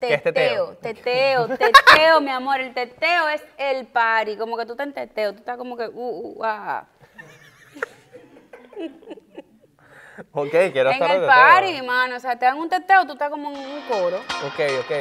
Teteo, teteo, teteo, mi amor. El teteo es el party. Como que tú estás en teteo, tú estás como que. Uh, uh, ah. Ok, quiero estar en el party, mano. O sea, te dan un teteo, tú estás como en un coro. Ok, ok.